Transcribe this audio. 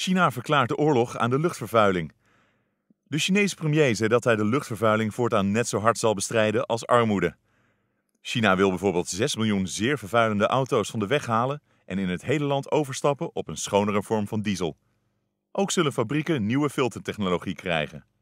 China verklaart de oorlog aan de luchtvervuiling. De Chinese premier zei dat hij de luchtvervuiling voortaan net zo hard zal bestrijden als armoede. China wil bijvoorbeeld 6 miljoen zeer vervuilende auto's van de weg halen en in het hele land overstappen op een schonere vorm van diesel. Ook zullen fabrieken nieuwe filtertechnologie krijgen.